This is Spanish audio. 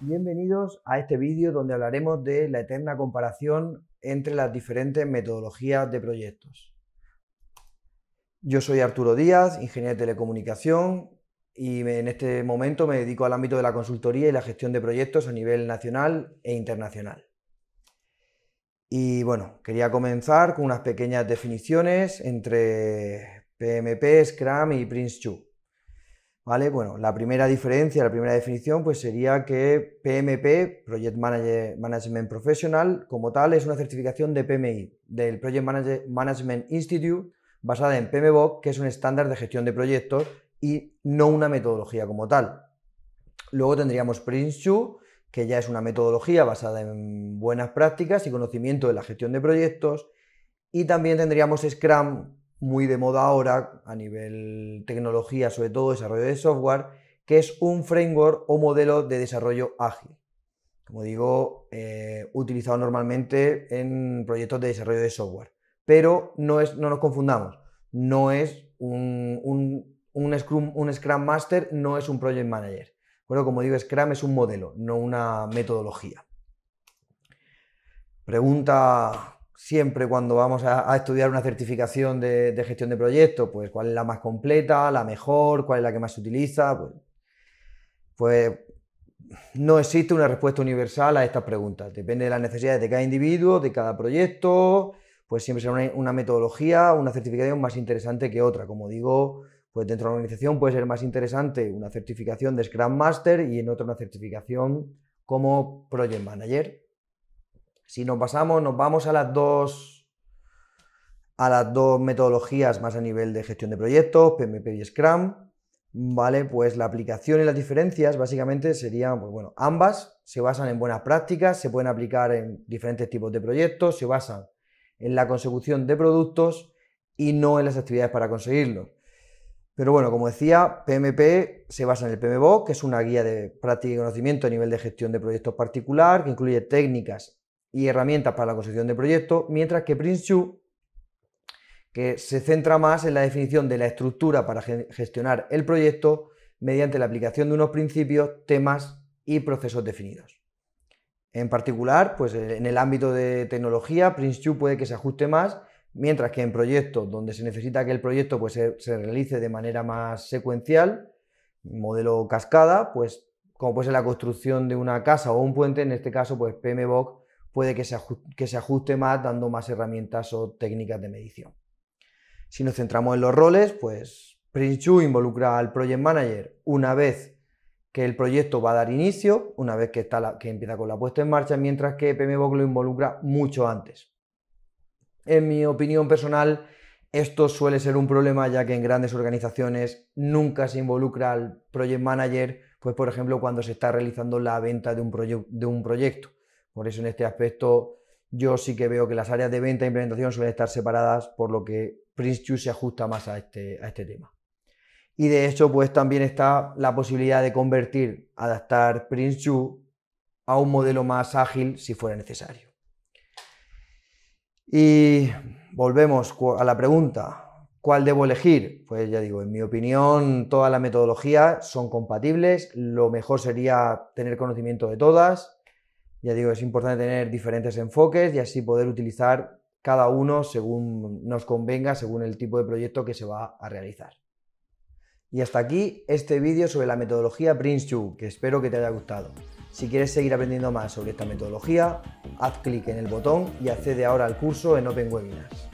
Bienvenidos a este vídeo donde hablaremos de la eterna comparación entre las diferentes metodologías de proyectos. Yo soy Arturo Díaz, ingeniero de telecomunicación y en este momento me dedico al ámbito de la consultoría y la gestión de proyectos a nivel nacional e internacional. Y bueno, quería comenzar con unas pequeñas definiciones entre PMP, Scrum y Prince2. Bueno, la primera diferencia, la primera definición, pues sería que PMP, Project Management Professional, como tal, es una certificación de PMI, del Project Management Institute, basada en PMBOK, que es un estándar de gestión de proyectos y no una metodología como tal. Luego tendríamos prince que ya es una metodología basada en buenas prácticas y conocimiento de la gestión de proyectos. Y también tendríamos Scrum, muy de moda ahora a nivel tecnología, sobre todo desarrollo de software, que es un framework o modelo de desarrollo ágil. Como digo, eh, utilizado normalmente en proyectos de desarrollo de software. Pero no, es, no nos confundamos, no es un, Scrum, un Scrum Master, no es un Project Manager. Bueno, como digo, Scrum es un modelo, no una metodología. Pregunta siempre cuando vamos a, estudiar una certificación de, gestión de proyectos, pues cuál es la más completa, la mejor, cuál es la que más se utiliza, pues, pues, no existe una respuesta universal a estas preguntas. Depende de las necesidades de cada individuo, de cada proyecto, pues siempre será una, una, metodología, una certificación más interesante que otra. Como digo, pues dentro de la organización puede ser más interesante una certificación de Scrum Master y en otra una certificación como Project Manager. Si nos pasamos, nos vamos a las dos a las dos metodologías más a nivel de gestión de proyectos, PMP y Scrum, ¿vale? Pues la aplicación y las diferencias básicamente serían, pues bueno, ambas se basan en buenas prácticas, se pueden aplicar en diferentes tipos de proyectos, se basan en la consecución de productos y no en las actividades para conseguirlo. Pero bueno, como decía, PMP se basa en el PMBOK, que es una guía de práctica y conocimiento a nivel de gestión de proyectos particular, que incluye técnicas y herramientas para la construcción de proyectos, mientras que PRINCE2 que se centra más en la definición de la estructura para gestionar el proyecto mediante la aplicación de unos principios, temas y procesos definidos. En particular, pues en el ámbito de tecnología, PRINCE2 puede que se ajuste más, mientras que en proyectos donde se necesita que el proyecto pues, se, realice de manera más secuencial, modelo cascada, pues como puede ser la construcción de una casa o un puente, en este caso, pues PMBOK puede que se, que se ajuste más dando más herramientas o técnicas de medición. Si nos centramos en los roles, pues prince involucra al Project Manager una vez que el proyecto va a dar inicio, una vez que, está que empieza con la puesta en marcha, mientras que PMBOK lo involucra mucho antes. En mi opinión personal, esto suele ser un problema ya que en grandes organizaciones nunca se involucra al Project Manager, pues por ejemplo cuando se está realizando la venta de un proyecto. Por eso en este aspecto yo sí que veo que las áreas de venta e implementación suelen estar separadas, por lo que prince se ajusta más a este, a este tema. Y de hecho, pues también está la posibilidad de convertir, adaptar prince a un modelo más ágil si fuera necesario. Y volvemos a la pregunta, ¿Cuál debo elegir? Pues ya digo, en mi opinión, todas las metodologías son compatibles. Lo mejor sería tener conocimiento de todas. Ya digo, es importante tener diferentes enfoques y así poder utilizar cada uno según nos convenga, según el tipo de proyecto que se va a realizar. Y hasta aquí este vídeo sobre la metodología Prince2, que espero que te haya gustado. Si quieres seguir aprendiendo más sobre esta metodología, haz clic en el botón y accede ahora al curso en Open Webinars.